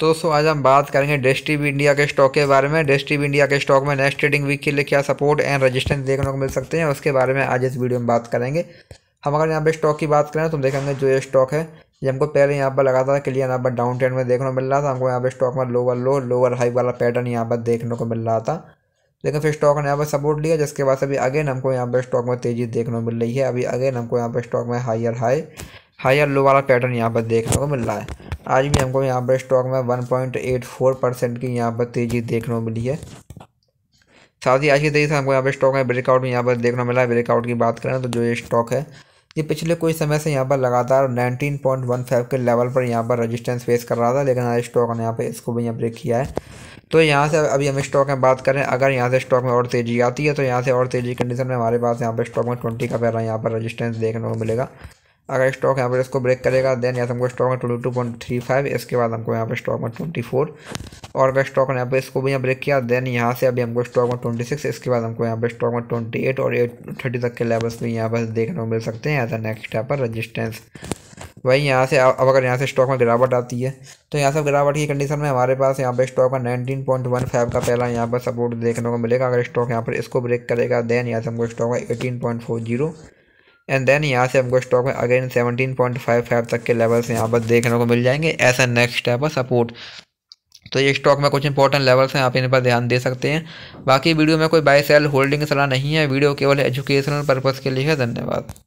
तो दोस्तों आज हम बात करेंगे डेस्टिव इंडिया के स्टॉक के बारे में डेस्टिव इंडिया के स्टॉक में नेक्स्ट ट्रेडिंग वीक के लिए क्या सपोर्ट एंड रेजिस्टेंस देखने को मिल सकते हैं उसके बारे में आज इस वीडियो में बात करेंगे हम अगर यहाँ पे स्टॉक की बात करें तो देखेंगे जो ये स्टॉक है ये हमको पहले यहाँ पर लगा था क्लियर यहाँ पर डाउन ट्रेंड में देखने को मिल रहा था हमको यहाँ पर स्टॉक में लोअर लो लोअर हाई वाला पैटर्न यहाँ पर देखने को मिल रहा था लेकिन फिर स्टॉक ने यहाँ पर सपोर्ट लिया जिसके बाद अभी अगेन हमको यहाँ पर स्टॉक में तेज़ी देखने को मिल रही है अभी अगेन हमको यहाँ पर स्टॉक में हायर हाई हायर लो वाला पैटर्न यहाँ पर देखने को मिल रहा है आज भी हमको यहाँ पर स्टॉक में one point eight four percent की यहाँ पर तेज़ी देखने को मिली है साथ ही आज की तेज़ी से हमको यहाँ पर स्टॉक में ब्रेकआउट भी यहाँ पर देखने को मिला है ब्रेकआउट की बात करें तो जो ये स्टॉक है ये पिछले कुछ समय से यहाँ पर लगातार फाइव के लेवल पर यहाँ पर रजिस्टेंस फेस कर रहा था लेकिन आज स्टॉक ने यहाँ पर इसको भी यहाँ ब्रेक किया है तो यहाँ से अभी हम स्टॉक में बात करें अगर यहाँ से स्टॉक में और तेज़ी आती है तो यहाँ से और तेज़ी कंडीशन में हमारे पास यहाँ पर स्टॉक में ट्वेंटी का पहला यहाँ पर रजिस्टेंस देखने को मिलेगा अगर स्टॉक यहाँ पर इसको ब्रेक करेगा देन यहाँ तो हमको स्टॉक में twenty two point three five इसके बाद हमको यहाँ पर स्टॉक में ट्वेंटी फोर और अगर स्टॉक ने यहाँ पर इसको भी यहाँ ब्रेक किया देन यहाँ से अभी हमको स्टॉक में ट्वेंटी सिक्स इसके बाद हमको यहाँ पर स्टॉक में ट्वेंटी एट और एट थर्टी तक के लेवल्स भी यहाँ पर देखने को मिल सकते हैं एज अ नेक्स्ट यहाँ पर रजिस्टेंस वही यहाँ से अब अगर यहाँ से स्टॉक में गिरावट आती है तो यहाँ से गिरावट की कंडीशन में हमारे पास यहाँ पर स्टॉक में नाइनटीन पॉइंट वन फाइव का पहला यहाँ पर सपोर्ट देखने को मिलेगा अगर स्टॉक यहाँ पर इसको ब्रेक करेगा देन यहाँ से हमको स्टॉक है eighteen point four zero and then यहाँ से हमको स्टॉक में again seventeen point five five तक के लेवल्स यहाँ पर देखने को मिल जाएंगे ऐसा नेक्स्ट है पर सपोर्ट तो ये स्टॉक में कुछ इंपॉर्टेंट लेवल्स हैं आप इन पर ध्यान दे सकते हैं बाकी वीडियो में कोई बाय सेल होल्डिंग सलाह नहीं है वीडियो केवल एजुकेशनल पर्पज़ के लिए है धन्यवाद